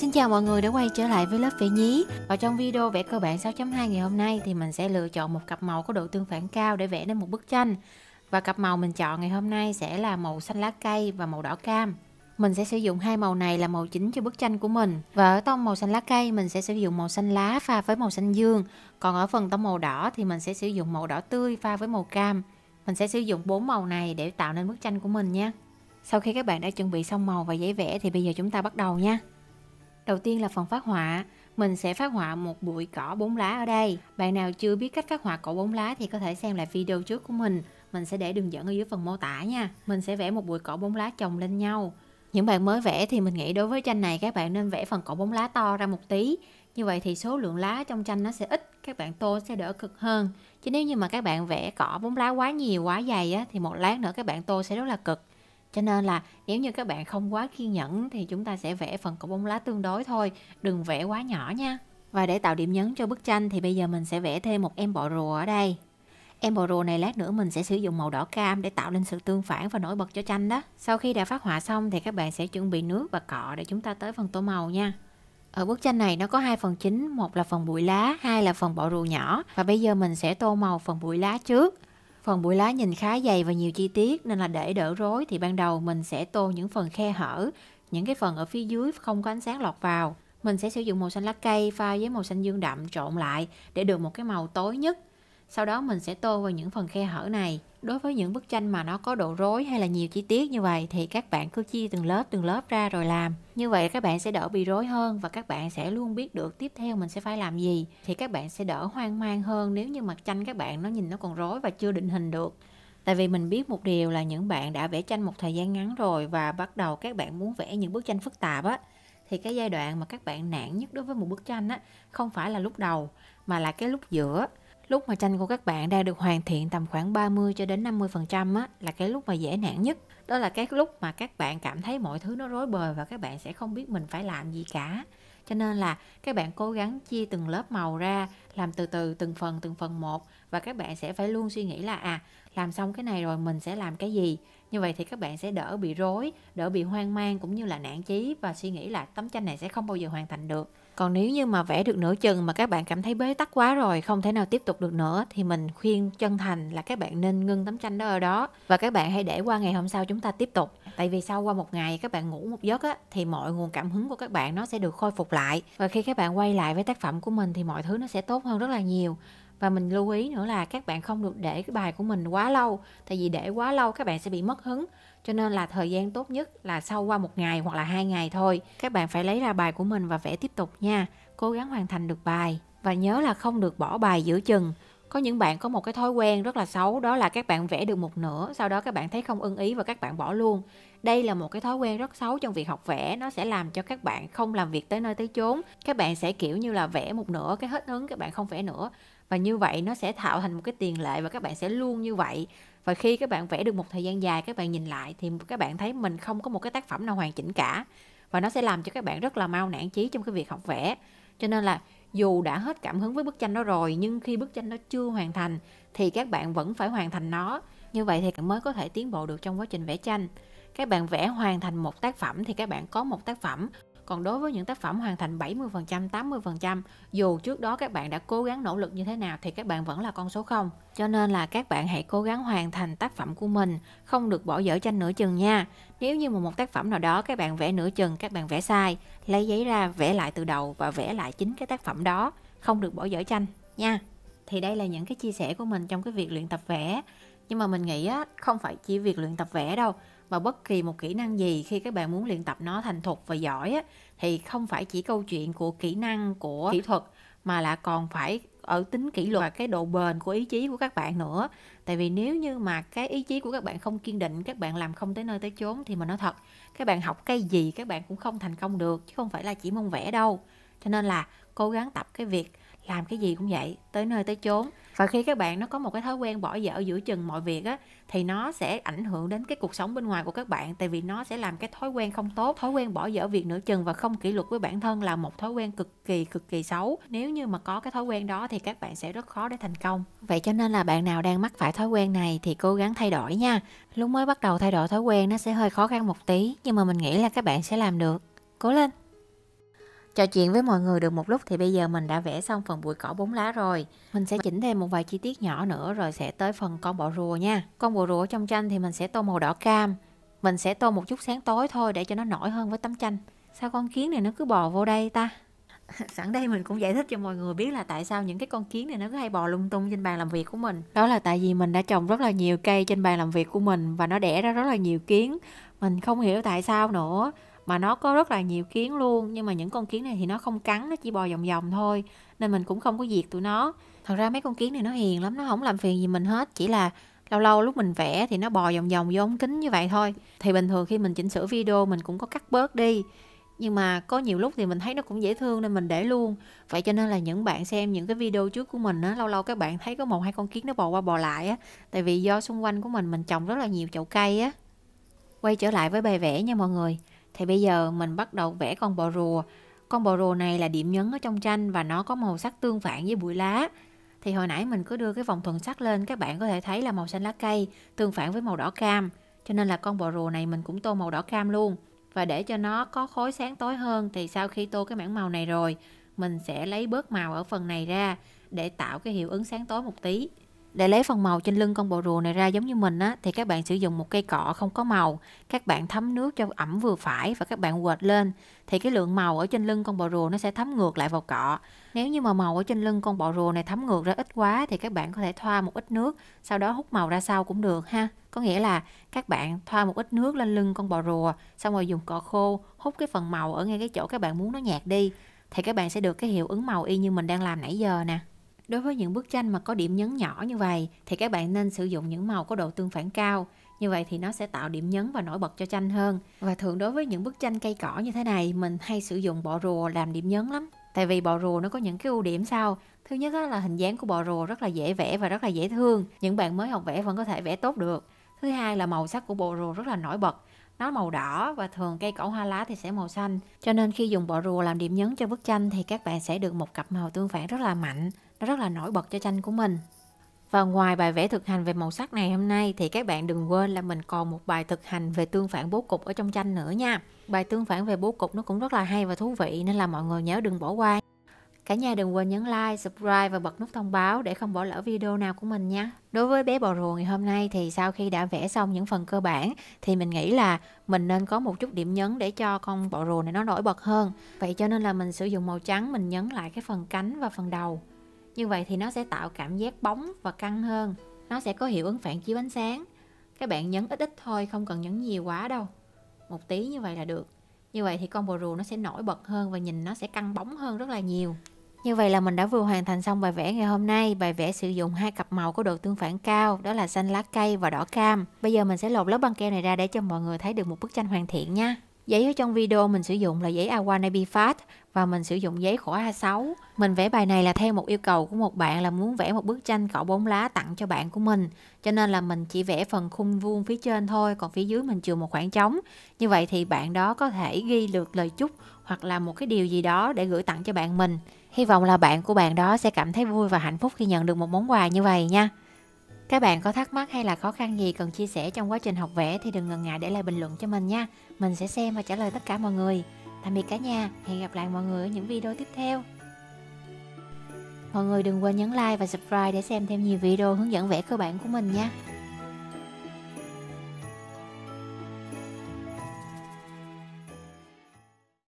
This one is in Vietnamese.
Xin chào mọi người đã quay trở lại với lớp vẽ nhí Và trong video vẽ cơ bản 6.2 ngày hôm nay thì mình sẽ lựa chọn một cặp màu có độ tương phản cao để vẽ nên một bức tranh Và cặp màu mình chọn ngày hôm nay sẽ là màu xanh lá cây và màu đỏ cam mình sẽ sử dụng hai màu này là màu chính cho bức tranh của mình và ở tông màu xanh lá cây mình sẽ sử dụng màu xanh lá pha với màu xanh dương còn ở phần tông màu đỏ thì mình sẽ sử dụng màu đỏ tươi pha với màu cam mình sẽ sử dụng bốn màu này để tạo nên bức tranh của mình nha sau khi các bạn đã chuẩn bị xong màu và giấy vẽ thì bây giờ chúng ta bắt đầu nha Đầu tiên là phần phát họa, mình sẽ phát họa một bụi cỏ bốn lá ở đây. Bạn nào chưa biết cách phát họa cỏ bốn lá thì có thể xem lại video trước của mình. Mình sẽ để đường dẫn ở dưới phần mô tả nha. Mình sẽ vẽ một bụi cỏ bốn lá chồng lên nhau. Những bạn mới vẽ thì mình nghĩ đối với tranh này các bạn nên vẽ phần cỏ bốn lá to ra một tí. Như vậy thì số lượng lá trong tranh nó sẽ ít, các bạn tô sẽ đỡ cực hơn. Chứ nếu như mà các bạn vẽ cỏ bốn lá quá nhiều, quá dày á, thì một lát nữa các bạn tô sẽ rất là cực. Cho nên là nếu như các bạn không quá kiên nhẫn thì chúng ta sẽ vẽ phần cỏ bóng lá tương đối thôi, đừng vẽ quá nhỏ nha. Và để tạo điểm nhấn cho bức tranh thì bây giờ mình sẽ vẽ thêm một em bọ rùa ở đây. Em bò rùa này lát nữa mình sẽ sử dụng màu đỏ cam để tạo nên sự tương phản và nổi bật cho tranh đó. Sau khi đã phát họa xong thì các bạn sẽ chuẩn bị nước và cọ để chúng ta tới phần tô màu nha. Ở bức tranh này nó có hai phần chính, một là phần bụi lá, hai là phần bọ rùa nhỏ. Và bây giờ mình sẽ tô màu phần bụi lá trước. Phần bụi lá nhìn khá dày và nhiều chi tiết nên là để đỡ rối thì ban đầu mình sẽ tô những phần khe hở, những cái phần ở phía dưới không có ánh sáng lọt vào. Mình sẽ sử dụng màu xanh lá cây pha với màu xanh dương đậm trộn lại để được một cái màu tối nhất. Sau đó mình sẽ tô vào những phần khe hở này. Đối với những bức tranh mà nó có độ rối hay là nhiều chi tiết như vậy thì các bạn cứ chia từng lớp từng lớp ra rồi làm. Như vậy các bạn sẽ đỡ bị rối hơn và các bạn sẽ luôn biết được tiếp theo mình sẽ phải làm gì thì các bạn sẽ đỡ hoang mang hơn nếu như mặt tranh các bạn nó nhìn nó còn rối và chưa định hình được. Tại vì mình biết một điều là những bạn đã vẽ tranh một thời gian ngắn rồi và bắt đầu các bạn muốn vẽ những bức tranh phức tạp á thì cái giai đoạn mà các bạn nản nhất đối với một bức tranh á không phải là lúc đầu mà là cái lúc giữa lúc mà tranh của các bạn đang được hoàn thiện tầm khoảng 30 cho đến 50% á, là cái lúc mà dễ nản nhất. Đó là cái lúc mà các bạn cảm thấy mọi thứ nó rối bời và các bạn sẽ không biết mình phải làm gì cả. Cho nên là các bạn cố gắng chia từng lớp màu ra, làm từ từ từng phần từng phần một và các bạn sẽ phải luôn suy nghĩ là à làm xong cái này rồi mình sẽ làm cái gì. Như vậy thì các bạn sẽ đỡ bị rối, đỡ bị hoang mang cũng như là nản chí và suy nghĩ là tấm tranh này sẽ không bao giờ hoàn thành được còn nếu như mà vẽ được nửa chừng mà các bạn cảm thấy bế tắc quá rồi không thể nào tiếp tục được nữa thì mình khuyên chân thành là các bạn nên ngưng tấm tranh đó ở đó và các bạn hãy để qua ngày hôm sau chúng ta tiếp tục tại vì sau qua một ngày các bạn ngủ một giấc á, thì mọi nguồn cảm hứng của các bạn nó sẽ được khôi phục lại và khi các bạn quay lại với tác phẩm của mình thì mọi thứ nó sẽ tốt hơn rất là nhiều và mình lưu ý nữa là các bạn không được để cái bài của mình quá lâu tại vì để quá lâu các bạn sẽ bị mất hứng cho nên là thời gian tốt nhất là sau qua một ngày hoặc là hai ngày thôi các bạn phải lấy ra bài của mình và vẽ tiếp tục nha cố gắng hoàn thành được bài và nhớ là không được bỏ bài giữa chừng có những bạn có một cái thói quen rất là xấu đó là các bạn vẽ được một nửa sau đó các bạn thấy không ưng ý và các bạn bỏ luôn đây là một cái thói quen rất xấu trong việc học vẽ nó sẽ làm cho các bạn không làm việc tới nơi tới chốn các bạn sẽ kiểu như là vẽ một nửa cái hết hứng các bạn không vẽ nữa và như vậy nó sẽ tạo thành một cái tiền lệ và các bạn sẽ luôn như vậy và khi các bạn vẽ được một thời gian dài các bạn nhìn lại thì các bạn thấy mình không có một cái tác phẩm nào hoàn chỉnh cả và nó sẽ làm cho các bạn rất là mau nản chí trong cái việc học vẽ cho nên là dù đã hết cảm hứng với bức tranh đó rồi nhưng khi bức tranh đó chưa hoàn thành thì các bạn vẫn phải hoàn thành nó như vậy thì mới có thể tiến bộ được trong quá trình vẽ tranh các bạn vẽ hoàn thành một tác phẩm thì các bạn có một tác phẩm còn đối với những tác phẩm hoàn thành 70%, 80%, dù trước đó các bạn đã cố gắng nỗ lực như thế nào thì các bạn vẫn là con số 0. Cho nên là các bạn hãy cố gắng hoàn thành tác phẩm của mình, không được bỏ dở tranh nửa chừng nha. Nếu như một tác phẩm nào đó các bạn vẽ nửa chừng, các bạn vẽ sai, lấy giấy ra vẽ lại từ đầu và vẽ lại chính cái tác phẩm đó, không được bỏ dở tranh nha. Thì đây là những cái chia sẻ của mình trong cái việc luyện tập vẽ. Nhưng mà mình nghĩ á, không phải chỉ việc luyện tập vẽ đâu, và bất kỳ một kỹ năng gì khi các bạn muốn luyện tập nó thành thục và giỏi thì không phải chỉ câu chuyện của kỹ năng của kỹ thuật mà là còn phải ở tính kỷ luật và cái độ bền của ý chí của các bạn nữa tại vì nếu như mà cái ý chí của các bạn không kiên định các bạn làm không tới nơi tới chốn thì mà nói thật các bạn học cái gì các bạn cũng không thành công được chứ không phải là chỉ môn vẽ đâu cho nên là cố gắng tập cái việc làm cái gì cũng vậy tới nơi tới chốn và khi các bạn nó có một cái thói quen bỏ dở giữa chừng mọi việc á thì nó sẽ ảnh hưởng đến cái cuộc sống bên ngoài của các bạn tại vì nó sẽ làm cái thói quen không tốt thói quen bỏ dở việc nửa chừng và không kỷ luật với bản thân là một thói quen cực kỳ cực kỳ xấu nếu như mà có cái thói quen đó thì các bạn sẽ rất khó để thành công vậy cho nên là bạn nào đang mắc phải thói quen này thì cố gắng thay đổi nha lúc mới bắt đầu thay đổi thói quen nó sẽ hơi khó khăn một tí nhưng mà mình nghĩ là các bạn sẽ làm được cố lên Trò chuyện với mọi người được một lúc thì bây giờ mình đã vẽ xong phần bụi cỏ bốn lá rồi. Mình sẽ chỉnh thêm một vài chi tiết nhỏ nữa rồi sẽ tới phần con bọ rùa nha. Con bọ rùa trong tranh thì mình sẽ tô màu đỏ cam. Mình sẽ tô một chút sáng tối thôi để cho nó nổi hơn với tấm tranh. Sao con kiến này nó cứ bò vô đây ta? sẵn đây mình cũng giải thích cho mọi người biết là tại sao những cái con kiến này nó cứ hay bò lung tung trên bàn làm việc của mình đó là tại vì mình đã trồng rất là nhiều cây trên bàn làm việc của mình và nó đẻ ra rất là nhiều kiến mình không hiểu tại sao nữa mà nó có rất là nhiều kiến luôn nhưng mà những con kiến này thì nó không cắn nó chỉ bò vòng vòng thôi nên mình cũng không có diệt tụi nó thật ra mấy con kiến này nó hiền lắm nó không làm phiền gì mình hết chỉ là lâu lâu lúc mình vẽ thì nó bò vòng vòng vô ống kính như vậy thôi thì bình thường khi mình chỉnh sửa video mình cũng có cắt bớt đi nhưng mà có nhiều lúc thì mình thấy nó cũng dễ thương nên mình để luôn vậy cho nên là những bạn xem những cái video trước của mình á lâu lâu các bạn thấy có một hai con kiến nó bò qua bò lại á tại vì do xung quanh của mình mình trồng rất là nhiều chậu cây á quay trở lại với bài vẽ nha mọi người thì bây giờ mình bắt đầu vẽ con bò rùa. Con bò rùa này là điểm nhấn ở trong tranh và nó có màu sắc tương phản với bụi lá. Thì hồi nãy mình cứ đưa cái vòng thuận sắc lên các bạn có thể thấy là màu xanh lá cây tương phản với màu đỏ cam. Cho nên là con bò rùa này mình cũng tô màu đỏ cam luôn. Và để cho nó có khối sáng tối hơn thì sau khi tô cái mảng màu này rồi, mình sẽ lấy bớt màu ở phần này ra để tạo cái hiệu ứng sáng tối một tí. Để lấy phần màu trên lưng con bọ rùa này ra giống như mình á, thì các bạn sử dụng một cây cọ không có màu, các bạn thấm nước cho ẩm vừa phải và các bạn quệt lên thì cái lượng màu ở trên lưng con bọ rùa nó sẽ thấm ngược lại vào cọ. Nếu như mà màu ở trên lưng con bọ rùa này thấm ngược ra ít quá thì các bạn có thể thoa một ít nước, sau đó hút màu ra sau cũng được ha. Có nghĩa là các bạn thoa một ít nước lên lưng con bò rùa, xong rồi dùng cọ khô hút cái phần màu ở ngay cái chỗ các bạn muốn nó nhạt đi thì các bạn sẽ được cái hiệu ứng màu y như mình đang làm nãy giờ nè. Đối với những bức tranh mà có điểm nhấn nhỏ như vậy thì các bạn nên sử dụng những màu có độ tương phản cao. Như vậy thì nó sẽ tạo điểm nhấn và nổi bật cho tranh hơn. Và thường đối với những bức tranh cây cỏ như thế này, mình hay sử dụng bọ rùa làm điểm nhấn lắm. Tại vì bọ rùa nó có những cái ưu điểm sau Thứ nhất là hình dáng của bọ rùa rất là dễ vẽ và rất là dễ thương. Những bạn mới học vẽ vẫn có thể vẽ tốt được. Thứ hai là màu sắc của bọ rùa rất là nổi bật nó màu đỏ và thường cây cỏ hoa lá thì sẽ màu xanh cho nên khi dùng bọ rùa làm điểm nhấn cho bức tranh thì các bạn sẽ được một cặp màu tương phản rất là mạnh nó rất là nổi bật cho tranh của mình và ngoài bài vẽ thực hành về màu sắc này hôm nay thì các bạn đừng quên là mình còn một bài thực hành về tương phản bố cục ở trong tranh nữa nha. Bài tương phản về bố cục nó cũng rất là hay và thú vị nên là mọi người nhớ đừng bỏ qua. Cả nhà đừng quên nhấn like, subscribe và bật nút thông báo để không bỏ lỡ video nào của mình nha. Đối với bé bò rùa ngày hôm nay thì sau khi đã vẽ xong những phần cơ bản thì mình nghĩ là mình nên có một chút điểm nhấn để cho con bò rùa này nó nổi bật hơn. Vậy cho nên là mình sử dụng màu trắng mình nhấn lại cái phần cánh và phần đầu. Như vậy thì nó sẽ tạo cảm giác bóng và căng hơn. Nó sẽ có hiệu ứng phản chiếu ánh sáng. Các bạn nhấn ít ít thôi, không cần nhấn nhiều quá đâu. Một tí như vậy là được. Như vậy thì con bò rùa nó sẽ nổi bật hơn và nhìn nó sẽ căng bóng hơn rất là nhiều. Như vậy là mình đã vừa hoàn thành xong bài vẽ ngày hôm nay. Bài vẽ sử dụng hai cặp màu có độ tương phản cao, đó là xanh lá cây và đỏ cam. Bây giờ mình sẽ lột lớp băng keo này ra để cho mọi người thấy được một bức tranh hoàn thiện nha. Giấy ở trong video mình sử dụng là giấy Awanabi Fat và mình sử dụng giấy khổ A6. Mình vẽ bài này là theo một yêu cầu của một bạn là muốn vẽ một bức tranh cỏ bốn lá tặng cho bạn của mình. Cho nên là mình chỉ vẽ phần khung vuông phía trên thôi, còn phía dưới mình trừ một khoảng trống. Như vậy thì bạn đó có thể ghi được lời chúc hoặc là một cái điều gì đó để gửi tặng cho bạn mình. Hy vọng là bạn của bạn đó sẽ cảm thấy vui và hạnh phúc khi nhận được một món quà như vậy nha. Các bạn có thắc mắc hay là khó khăn gì cần chia sẻ trong quá trình học vẽ thì đừng ngần ngại để lại bình luận cho mình nha. Mình sẽ xem và trả lời tất cả mọi người. Tạm biệt cả nhà, hẹn gặp lại mọi người ở những video tiếp theo. Mọi người đừng quên nhấn like và subscribe để xem thêm nhiều video hướng dẫn vẽ cơ bản của mình nha.